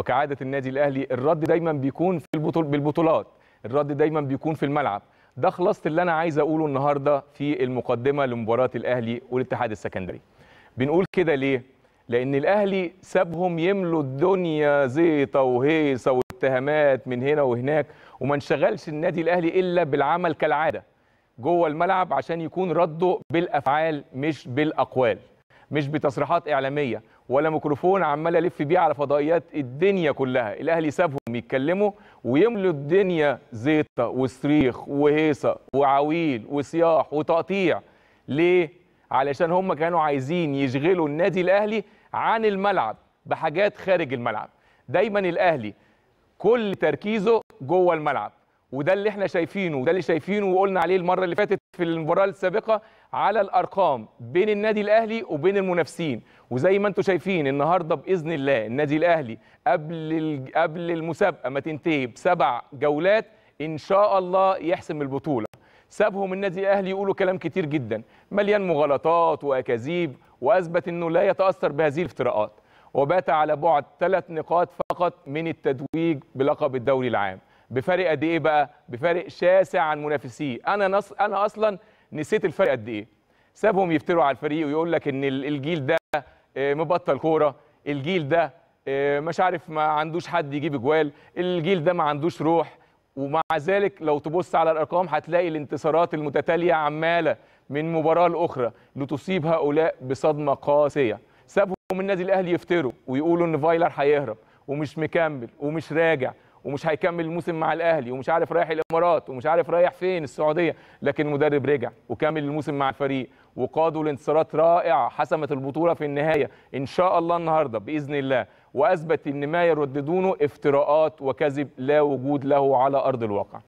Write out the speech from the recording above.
وكعاده النادي الاهلي الرد دايما بيكون في البطول بالبطولات الرد دايما بيكون في الملعب ده خلصت اللي انا عايز اقوله النهارده في المقدمه لمباراه الاهلي والاتحاد السكندري بنقول كده ليه لان الاهلي سابهم يملوا الدنيا زيطه وهيصه واتهامات من هنا وهناك وما انشغلش النادي الاهلي الا بالعمل كالعاده جوه الملعب عشان يكون رده بالافعال مش بالاقوال مش بتصريحات اعلاميه ولا ميكروفون عمال الف بيه على فضائيات الدنيا كلها الاهلي سابهم يتكلموا ويملوا الدنيا زيطه وصريخ وهيصه وعويل وصياح وتقطيع ليه علشان هم كانوا عايزين يشغلوا النادي الاهلي عن الملعب بحاجات خارج الملعب دايما الاهلي كل تركيزه جوه الملعب وده اللي احنا شايفينه وده اللي شايفينه وقلنا عليه المره اللي فاتت في المباراه السابقه على الارقام بين النادي الاهلي وبين المنافسين وزي ما انتم شايفين النهارده باذن الله النادي الاهلي قبل قبل المسابقه ما تنتهي بسبع جولات ان شاء الله يحسم البطوله سابهم النادي الاهلي يقولوا كلام كتير جدا مليان مغالطات واكاذيب واثبت انه لا يتاثر بهذه الافتراءات وبات على بعد ثلاث نقاط فقط من التتويج بلقب الدوري العام بفارق قد ايه بقى بفارق شاسع عن منافسيه انا نص انا اصلا نسيت الفرق قد ايه سابهم يفتروا على الفريق ويقول لك ان الجيل ده آه، مبطل كوره الجيل ده آه، مش عارف ما عندوش حد يجيب اجوال الجيل ده ما عندوش روح ومع ذلك لو تبص على الارقام هتلاقي الانتصارات المتتاليه عماله من مباراه لاخرى لتصيب هؤلاء بصدمه قاسيه سابهم النادي الاهلي يفتروا ويقولوا ان فايلر هيهرب ومش مكمل ومش راجع ومش هيكمل الموسم مع الاهلي ومش عارف رايح الامارات ومش عارف رايح فين السعوديه لكن المدرب رجع وكمل الموسم مع الفريق وقادوا لانتصارات رائعه حسمت البطوله في النهايه ان شاء الله النهارده باذن الله واثبت ان ما يرددونه افتراءات وكذب لا وجود له على ارض الواقع